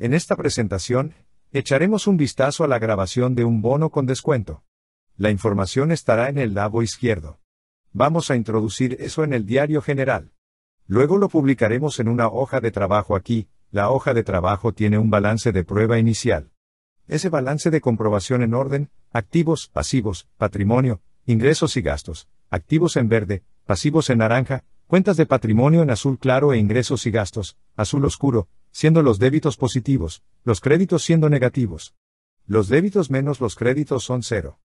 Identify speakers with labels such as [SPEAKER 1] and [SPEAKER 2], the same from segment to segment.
[SPEAKER 1] En esta presentación, echaremos un vistazo a la grabación de un bono con descuento. La información estará en el lado izquierdo. Vamos a introducir eso en el diario general. Luego lo publicaremos en una hoja de trabajo aquí, la hoja de trabajo tiene un balance de prueba inicial. Ese balance de comprobación en orden, activos, pasivos, patrimonio, ingresos y gastos, activos en verde, pasivos en naranja, cuentas de patrimonio en azul claro e ingresos y gastos, azul oscuro, siendo los débitos positivos, los créditos siendo negativos. Los débitos menos los créditos son cero.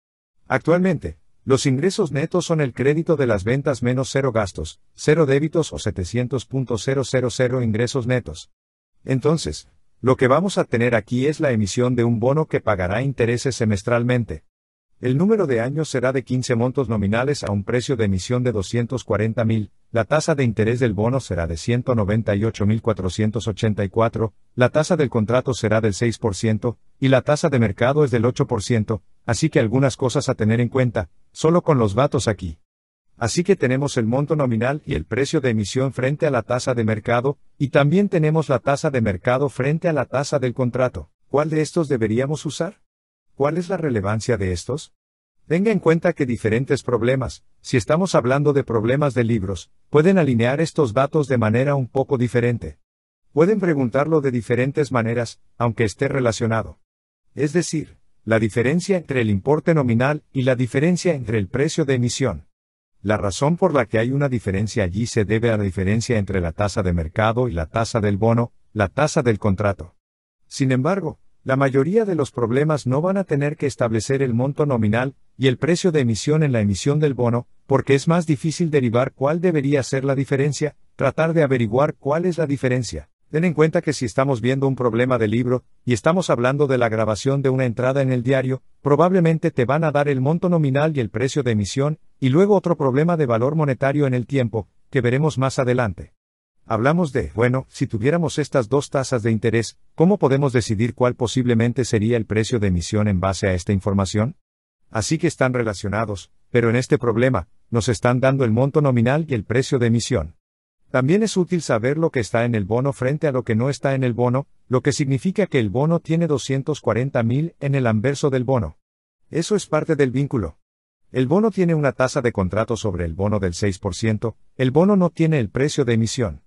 [SPEAKER 1] Actualmente, los ingresos netos son el crédito de las ventas menos cero gastos, cero débitos o 700.000 ingresos netos. Entonces, lo que vamos a tener aquí es la emisión de un bono que pagará intereses semestralmente. El número de años será de 15 montos nominales a un precio de emisión de 240,000, mil, la tasa de interés del bono será de 198.484, la tasa del contrato será del 6%, y la tasa de mercado es del 8%, así que algunas cosas a tener en cuenta, solo con los datos aquí. Así que tenemos el monto nominal y el precio de emisión frente a la tasa de mercado, y también tenemos la tasa de mercado frente a la tasa del contrato. ¿Cuál de estos deberíamos usar? ¿Cuál es la relevancia de estos? Tenga en cuenta que diferentes problemas, si estamos hablando de problemas de libros, pueden alinear estos datos de manera un poco diferente. Pueden preguntarlo de diferentes maneras, aunque esté relacionado. Es decir, la diferencia entre el importe nominal y la diferencia entre el precio de emisión. La razón por la que hay una diferencia allí se debe a la diferencia entre la tasa de mercado y la tasa del bono, la tasa del contrato. Sin embargo, la mayoría de los problemas no van a tener que establecer el monto nominal y el precio de emisión en la emisión del bono, porque es más difícil derivar cuál debería ser la diferencia, tratar de averiguar cuál es la diferencia. Ten en cuenta que si estamos viendo un problema de libro, y estamos hablando de la grabación de una entrada en el diario, probablemente te van a dar el monto nominal y el precio de emisión, y luego otro problema de valor monetario en el tiempo, que veremos más adelante. Hablamos de, bueno, si tuviéramos estas dos tasas de interés, ¿cómo podemos decidir cuál posiblemente sería el precio de emisión en base a esta información? Así que están relacionados, pero en este problema, nos están dando el monto nominal y el precio de emisión. También es útil saber lo que está en el bono frente a lo que no está en el bono, lo que significa que el bono tiene 240.000 en el anverso del bono. Eso es parte del vínculo. El bono tiene una tasa de contrato sobre el bono del 6%, el bono no tiene el precio de emisión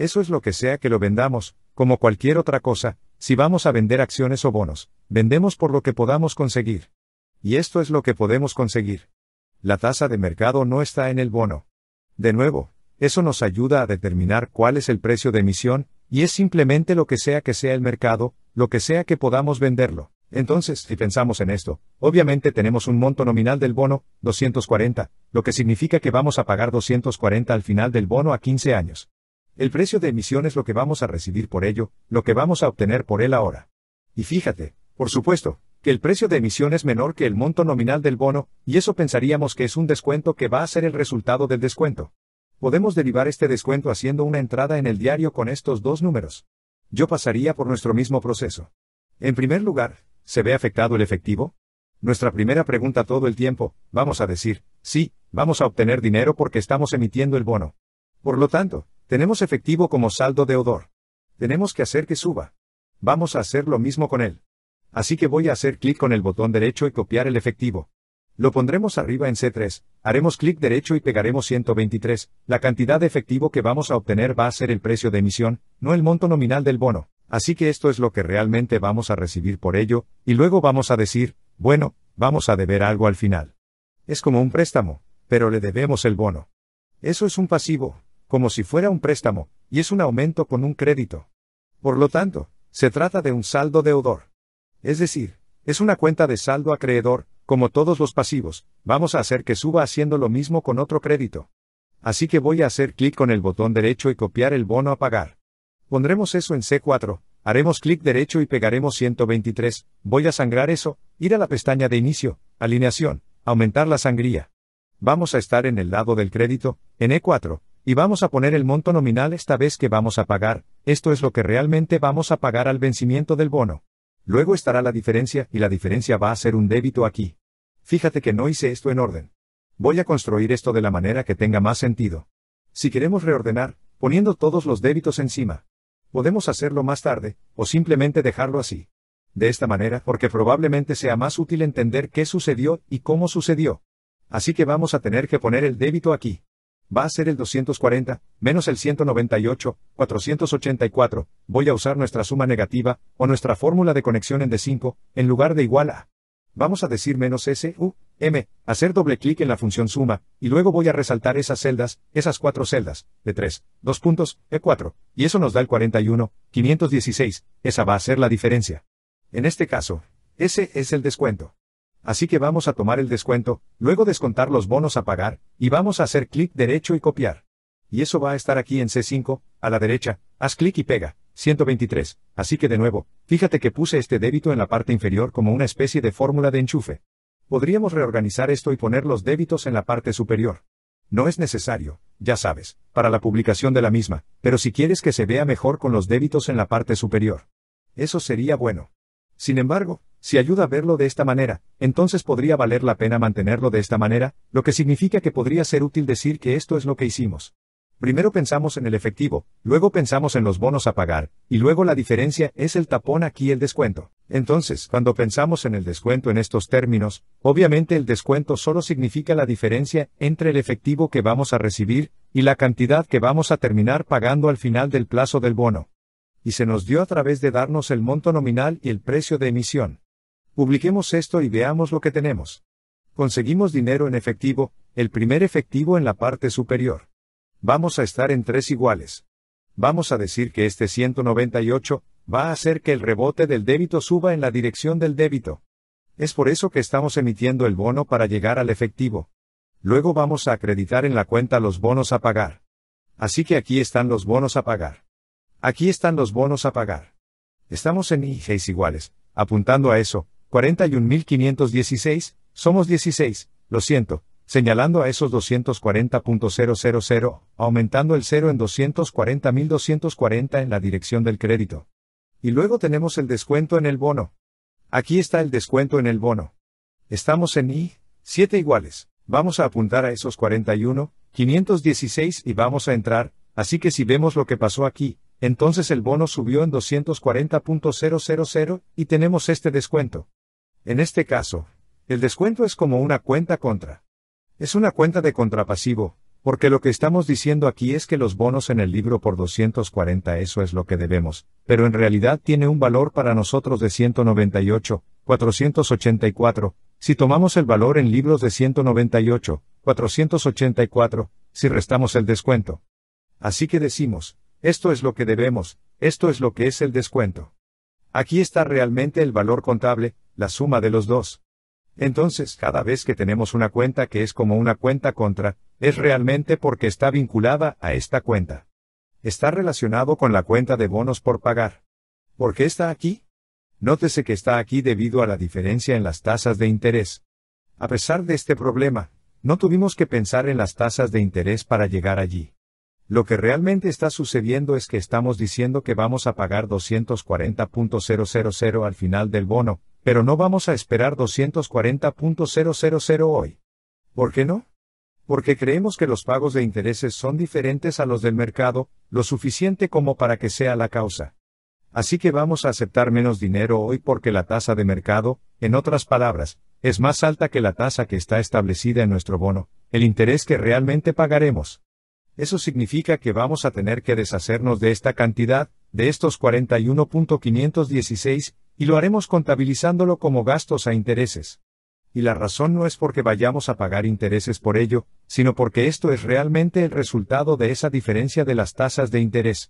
[SPEAKER 1] eso es lo que sea que lo vendamos, como cualquier otra cosa, si vamos a vender acciones o bonos, vendemos por lo que podamos conseguir. Y esto es lo que podemos conseguir. La tasa de mercado no está en el bono. De nuevo, eso nos ayuda a determinar cuál es el precio de emisión, y es simplemente lo que sea que sea el mercado, lo que sea que podamos venderlo. Entonces, si pensamos en esto, obviamente tenemos un monto nominal del bono, 240, lo que significa que vamos a pagar 240 al final del bono a 15 años. El precio de emisión es lo que vamos a recibir por ello, lo que vamos a obtener por él ahora. Y fíjate, por supuesto, que el precio de emisión es menor que el monto nominal del bono, y eso pensaríamos que es un descuento que va a ser el resultado del descuento. Podemos derivar este descuento haciendo una entrada en el diario con estos dos números. Yo pasaría por nuestro mismo proceso. En primer lugar, ¿se ve afectado el efectivo? Nuestra primera pregunta todo el tiempo, vamos a decir, sí, vamos a obtener dinero porque estamos emitiendo el bono. Por lo tanto, tenemos efectivo como saldo de odor. Tenemos que hacer que suba. Vamos a hacer lo mismo con él. Así que voy a hacer clic con el botón derecho y copiar el efectivo. Lo pondremos arriba en C3, haremos clic derecho y pegaremos 123, la cantidad de efectivo que vamos a obtener va a ser el precio de emisión, no el monto nominal del bono, así que esto es lo que realmente vamos a recibir por ello, y luego vamos a decir, bueno, vamos a deber algo al final. Es como un préstamo, pero le debemos el bono. Eso es un pasivo, como si fuera un préstamo, y es un aumento con un crédito. Por lo tanto, se trata de un saldo deudor. Es decir, es una cuenta de saldo acreedor, como todos los pasivos, vamos a hacer que suba haciendo lo mismo con otro crédito. Así que voy a hacer clic con el botón derecho y copiar el bono a pagar. Pondremos eso en C4, haremos clic derecho y pegaremos 123, voy a sangrar eso, ir a la pestaña de inicio, alineación, aumentar la sangría. Vamos a estar en el lado del crédito, en E4, y vamos a poner el monto nominal esta vez que vamos a pagar, esto es lo que realmente vamos a pagar al vencimiento del bono. Luego estará la diferencia, y la diferencia va a ser un débito aquí. Fíjate que no hice esto en orden. Voy a construir esto de la manera que tenga más sentido. Si queremos reordenar, poniendo todos los débitos encima. Podemos hacerlo más tarde, o simplemente dejarlo así. De esta manera, porque probablemente sea más útil entender qué sucedió y cómo sucedió. Así que vamos a tener que poner el débito aquí va a ser el 240, menos el 198, 484, voy a usar nuestra suma negativa, o nuestra fórmula de conexión en D5, en lugar de igual a. Vamos a decir menos S, U, M, hacer doble clic en la función suma, y luego voy a resaltar esas celdas, esas cuatro celdas, de 3, 2 puntos, E4, y eso nos da el 41, 516, esa va a ser la diferencia. En este caso, ese es el descuento. Así que vamos a tomar el descuento, luego descontar los bonos a pagar, y vamos a hacer clic derecho y copiar. Y eso va a estar aquí en C5, a la derecha, haz clic y pega, 123, así que de nuevo, fíjate que puse este débito en la parte inferior como una especie de fórmula de enchufe. Podríamos reorganizar esto y poner los débitos en la parte superior. No es necesario, ya sabes, para la publicación de la misma, pero si quieres que se vea mejor con los débitos en la parte superior. Eso sería bueno. Sin embargo, si ayuda a verlo de esta manera, entonces podría valer la pena mantenerlo de esta manera, lo que significa que podría ser útil decir que esto es lo que hicimos. Primero pensamos en el efectivo, luego pensamos en los bonos a pagar, y luego la diferencia es el tapón aquí el descuento. Entonces, cuando pensamos en el descuento en estos términos, obviamente el descuento solo significa la diferencia entre el efectivo que vamos a recibir y la cantidad que vamos a terminar pagando al final del plazo del bono. Y se nos dio a través de darnos el monto nominal y el precio de emisión. Publiquemos esto y veamos lo que tenemos. Conseguimos dinero en efectivo, el primer efectivo en la parte superior. Vamos a estar en tres iguales. Vamos a decir que este 198 va a hacer que el rebote del débito suba en la dirección del débito. Es por eso que estamos emitiendo el bono para llegar al efectivo. Luego vamos a acreditar en la cuenta los bonos a pagar. Así que aquí están los bonos a pagar. Aquí están los bonos a pagar. Estamos en y iguales, apuntando a eso, 41.516, somos 16, lo siento, señalando a esos 240.000, aumentando el 0 en 240.240 en la dirección del crédito. Y luego tenemos el descuento en el bono. Aquí está el descuento en el bono. Estamos en I, 7 iguales. Vamos a apuntar a esos 41,516 dieciséis y vamos a entrar, así que si vemos lo que pasó aquí, entonces el bono subió en 240.000 y tenemos este descuento. En este caso, el descuento es como una cuenta contra. Es una cuenta de contrapasivo, porque lo que estamos diciendo aquí es que los bonos en el libro por 240 eso es lo que debemos, pero en realidad tiene un valor para nosotros de 198, 484, si tomamos el valor en libros de 198, 484, si restamos el descuento. Así que decimos, esto es lo que debemos, esto es lo que es el descuento. Aquí está realmente el valor contable, la suma de los dos. Entonces, cada vez que tenemos una cuenta que es como una cuenta contra, es realmente porque está vinculada a esta cuenta. Está relacionado con la cuenta de bonos por pagar. ¿Por qué está aquí? Nótese que está aquí debido a la diferencia en las tasas de interés. A pesar de este problema, no tuvimos que pensar en las tasas de interés para llegar allí. Lo que realmente está sucediendo es que estamos diciendo que vamos a pagar 240.000 al final del bono, pero no vamos a esperar 240.000 hoy. ¿Por qué no? Porque creemos que los pagos de intereses son diferentes a los del mercado, lo suficiente como para que sea la causa. Así que vamos a aceptar menos dinero hoy porque la tasa de mercado, en otras palabras, es más alta que la tasa que está establecida en nuestro bono, el interés que realmente pagaremos. Eso significa que vamos a tener que deshacernos de esta cantidad, de estos 41.516, y lo haremos contabilizándolo como gastos a intereses. Y la razón no es porque vayamos a pagar intereses por ello, sino porque esto es realmente el resultado de esa diferencia de las tasas de interés.